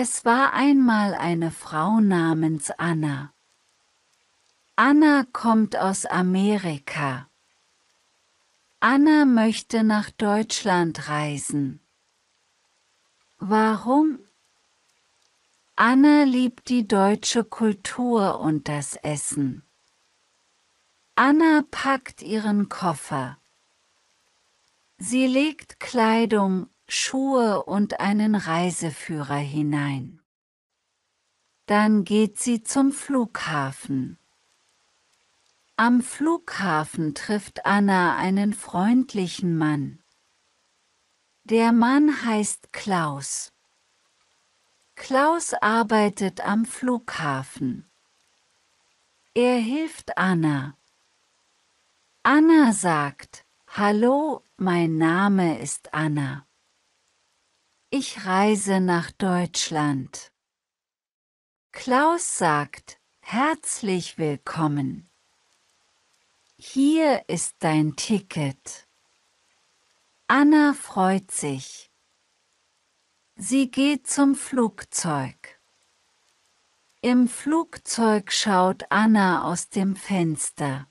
Es war einmal eine Frau namens Anna. Anna kommt aus Amerika. Anna möchte nach Deutschland reisen. Warum? Anna liebt die deutsche Kultur und das Essen. Anna packt ihren Koffer. Sie legt Kleidung, Schuhe und einen Reiseführer hinein. Dann geht sie zum Flughafen. Am Flughafen trifft Anna einen freundlichen Mann. Der Mann heißt Klaus. Klaus arbeitet am Flughafen. Er hilft Anna. Anna sagt, Hallo, mein Name ist Anna. Ich reise nach Deutschland. Klaus sagt, herzlich willkommen. Hier ist dein Ticket. Anna freut sich. Sie geht zum Flugzeug. Im Flugzeug schaut Anna aus dem Fenster.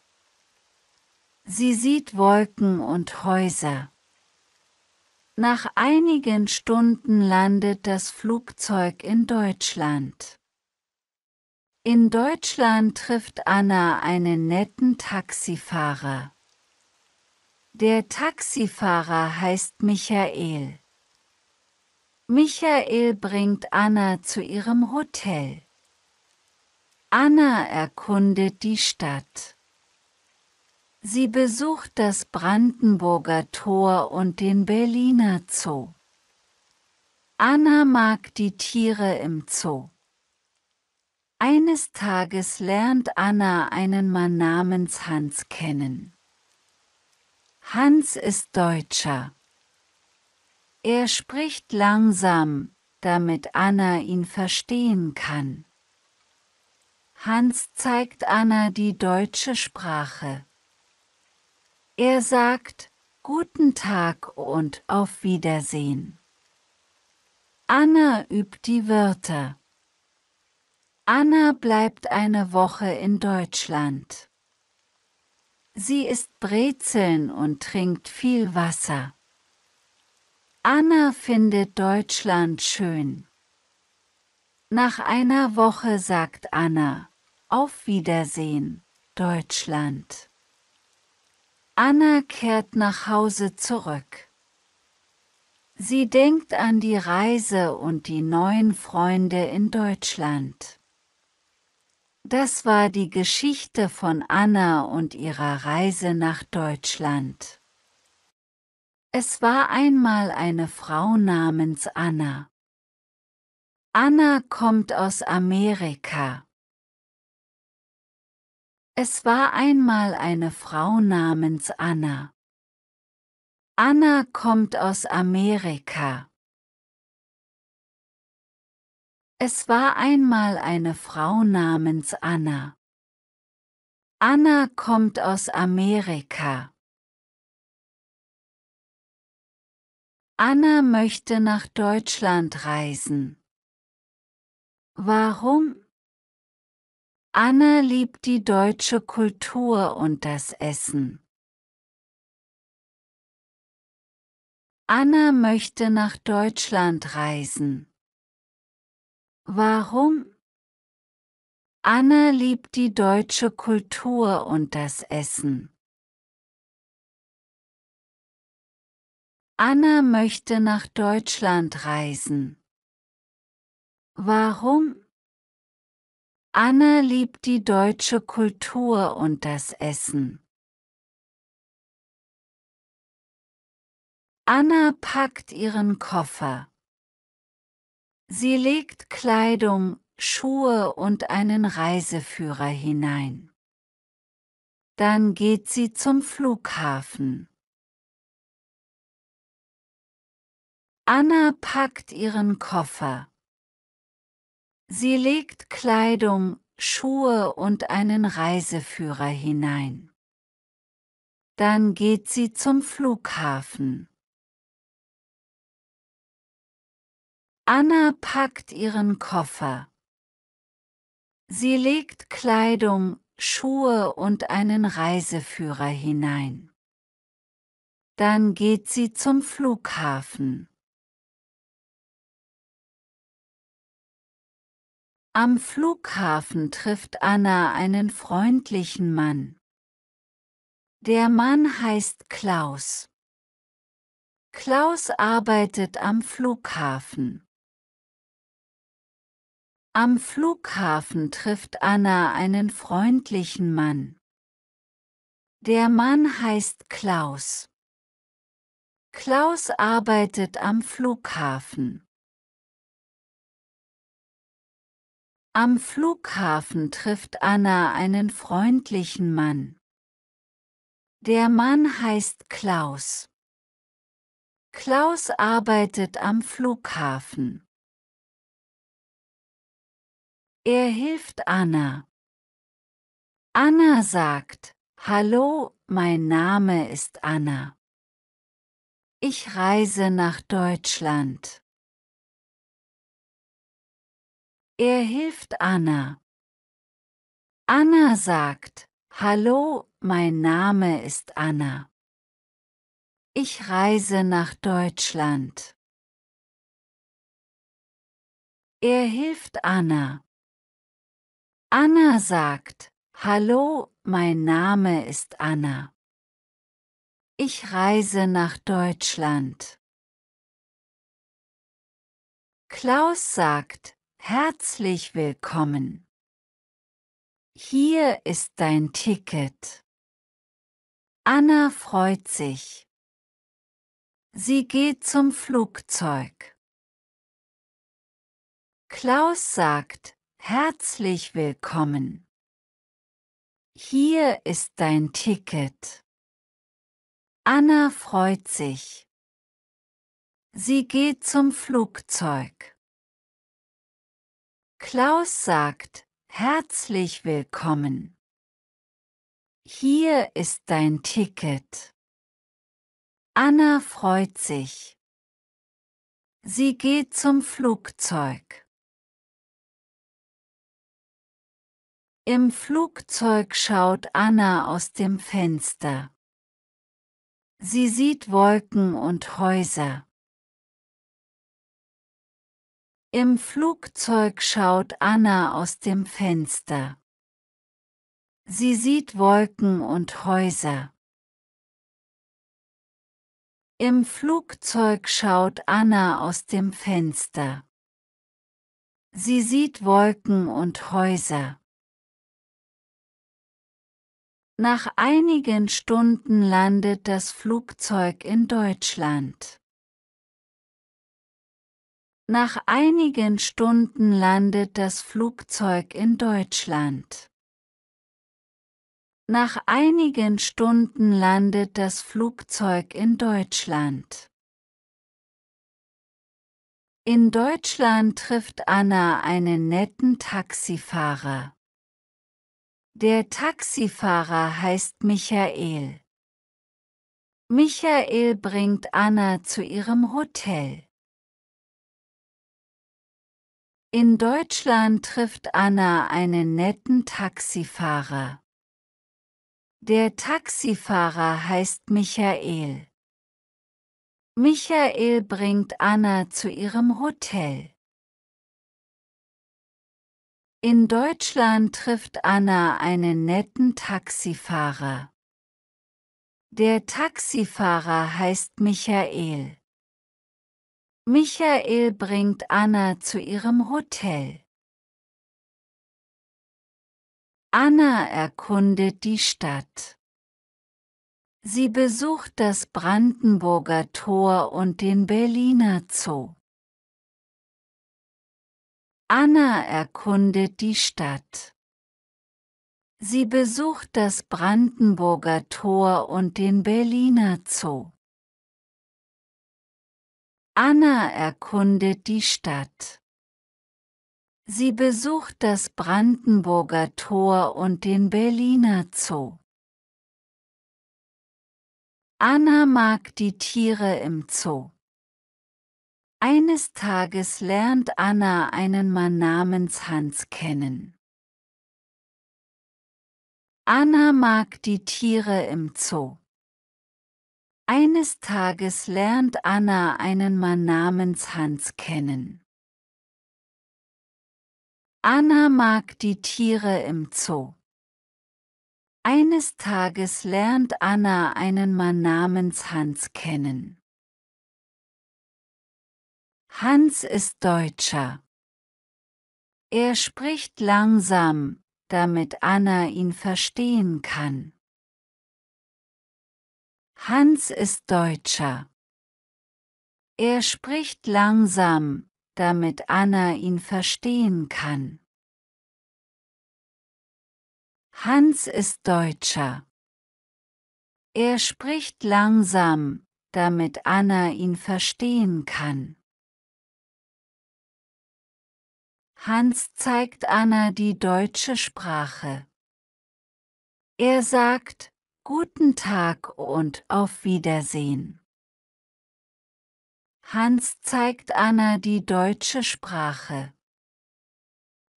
Sie sieht Wolken und Häuser. Nach einigen Stunden landet das Flugzeug in Deutschland. In Deutschland trifft Anna einen netten Taxifahrer. Der Taxifahrer heißt Michael. Michael bringt Anna zu ihrem Hotel. Anna erkundet die Stadt. Sie besucht das Brandenburger Tor und den Berliner Zoo. Anna mag die Tiere im Zoo. Eines Tages lernt Anna einen Mann namens Hans kennen. Hans ist Deutscher. Er spricht langsam, damit Anna ihn verstehen kann. Hans zeigt Anna die deutsche Sprache. Er sagt Guten Tag und auf Wiedersehen. Anna übt die Wörter. Anna bleibt eine Woche in Deutschland. Sie isst Brezeln und trinkt viel Wasser. Anna findet Deutschland schön. Nach einer Woche sagt Anna, Auf Wiedersehen, Deutschland. Anna kehrt nach Hause zurück. Sie denkt an die Reise und die neuen Freunde in Deutschland. Das war die Geschichte von Anna und ihrer Reise nach Deutschland. Es war einmal eine Frau namens Anna. Anna kommt aus Amerika. Es war einmal eine Frau namens Anna. Anna kommt aus Amerika. Es war einmal eine Frau namens Anna. Anna kommt aus Amerika. Anna möchte nach Deutschland reisen. Warum? Anna liebt die deutsche Kultur und das Essen. Anna möchte nach Deutschland reisen. Warum? Anna liebt die deutsche Kultur und das Essen. Anna möchte nach Deutschland reisen. Warum? Anna liebt die deutsche Kultur und das Essen. Anna packt ihren Koffer. Sie legt Kleidung, Schuhe und einen Reiseführer hinein. Dann geht sie zum Flughafen. Anna packt ihren Koffer. Sie legt Kleidung, Schuhe und einen Reiseführer hinein. Dann geht sie zum Flughafen. Anna packt ihren Koffer. Sie legt Kleidung, Schuhe und einen Reiseführer hinein. Dann geht sie zum Flughafen. Am Flughafen trifft Anna einen freundlichen Mann. Der Mann heißt Klaus. Klaus arbeitet am Flughafen. Am Flughafen trifft Anna einen freundlichen Mann. Der Mann heißt Klaus. Klaus arbeitet am Flughafen. Am Flughafen trifft Anna einen freundlichen Mann. Der Mann heißt Klaus. Klaus arbeitet am Flughafen. Er hilft Anna. Anna sagt, Hallo, mein Name ist Anna. Ich reise nach Deutschland. Er hilft Anna. Anna sagt, Hallo, mein Name ist Anna. Ich reise nach Deutschland. Er hilft Anna. Anna sagt, Hallo, mein Name ist Anna. Ich reise nach Deutschland. Klaus sagt, Herzlich willkommen. Hier ist dein Ticket. Anna freut sich. Sie geht zum Flugzeug. Klaus sagt, herzlich willkommen. Hier ist dein Ticket. Anna freut sich. Sie geht zum Flugzeug. Klaus sagt herzlich willkommen. Hier ist dein Ticket. Anna freut sich. Sie geht zum Flugzeug. Im Flugzeug schaut Anna aus dem Fenster. Sie sieht Wolken und Häuser. Im Flugzeug schaut Anna aus dem Fenster. Sie sieht Wolken und Häuser. Im Flugzeug schaut Anna aus dem Fenster. Sie sieht Wolken und Häuser. Nach einigen Stunden landet das Flugzeug in Deutschland. Nach einigen Stunden landet das Flugzeug in Deutschland. Nach einigen Stunden landet das Flugzeug in Deutschland. In Deutschland trifft Anna einen netten Taxifahrer. Der Taxifahrer heißt Michael. Michael bringt Anna zu ihrem Hotel. In Deutschland trifft Anna einen netten Taxifahrer. Der Taxifahrer heißt Michael. Michael bringt Anna zu ihrem Hotel. In Deutschland trifft Anna einen netten Taxifahrer. Der Taxifahrer heißt Michael. Michael bringt Anna zu ihrem Hotel. Anna erkundet die Stadt. Sie besucht das Brandenburger Tor und den Berliner Zoo. Anna erkundet die Stadt. Sie besucht das Brandenburger Tor und den Berliner Zoo. Anna erkundet die Stadt. Sie besucht das Brandenburger Tor und den Berliner Zoo. Anna mag die Tiere im Zoo. Eines Tages lernt Anna einen Mann namens Hans kennen. Anna mag die Tiere im Zoo. Eines Tages lernt Anna einen Mann namens Hans kennen. Anna mag die Tiere im Zoo. Eines Tages lernt Anna einen Mann namens Hans kennen. Hans ist Deutscher. Er spricht langsam, damit Anna ihn verstehen kann. Hans ist Deutscher. Er spricht langsam, damit Anna ihn verstehen kann. Hans ist Deutscher. Er spricht langsam, damit Anna ihn verstehen kann. Hans zeigt Anna die deutsche Sprache. Er sagt, Guten Tag und auf Wiedersehen. Hans zeigt Anna die deutsche Sprache.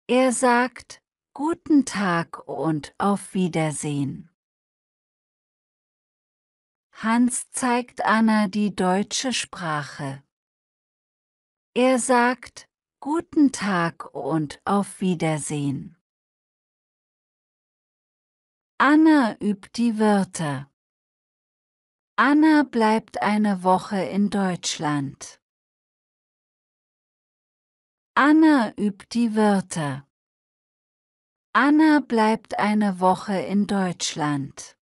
Er sagt Guten Tag und auf Wiedersehen. Hans zeigt Anna die deutsche Sprache. Er sagt Guten Tag und auf Wiedersehen. Anna übt die Wörter. Anna bleibt eine Woche in Deutschland. Anna übt die Wörter. Anna bleibt eine Woche in Deutschland.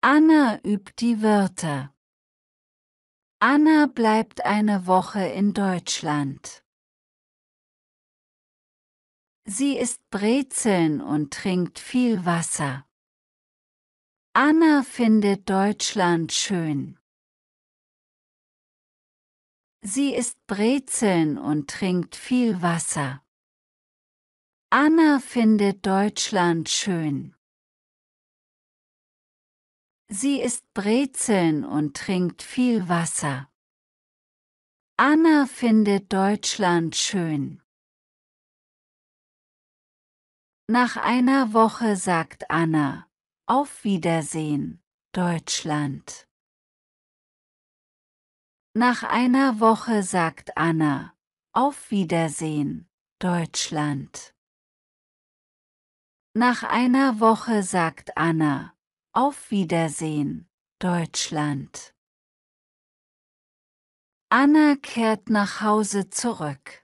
Anna übt die Wörter. Anna bleibt eine Woche in Deutschland. Sie isst Brezeln und trinkt viel Wasser. Anna findet Deutschland schön. Sie isst Brezeln und trinkt viel Wasser. Anna findet Deutschland schön. Sie isst Brezeln und trinkt viel Wasser. Anna findet Deutschland schön. Nach einer Woche sagt Anna, auf Wiedersehen, Deutschland. Nach einer Woche sagt Anna, auf Wiedersehen, Deutschland. Nach einer Woche sagt Anna, auf Wiedersehen, Deutschland. Anna kehrt nach Hause zurück.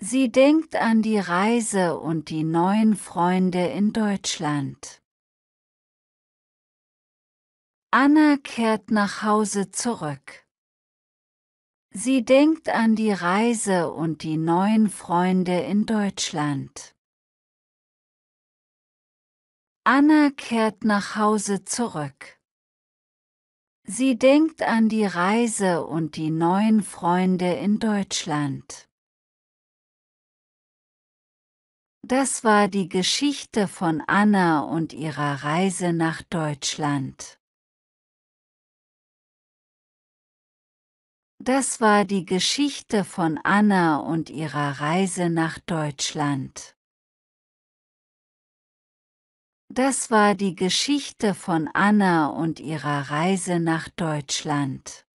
Sie denkt an die Reise und die neuen Freunde in Deutschland. Anna kehrt nach Hause zurück. Sie denkt an die Reise und die neuen Freunde in Deutschland. Anna kehrt nach Hause zurück. Sie denkt an die Reise und die neuen Freunde in Deutschland. Das war die Geschichte von Anna und ihrer Reise nach Deutschland. Das war die Geschichte von Anna und ihrer Reise nach Deutschland. Das war die Geschichte von Anna und ihrer Reise nach Deutschland.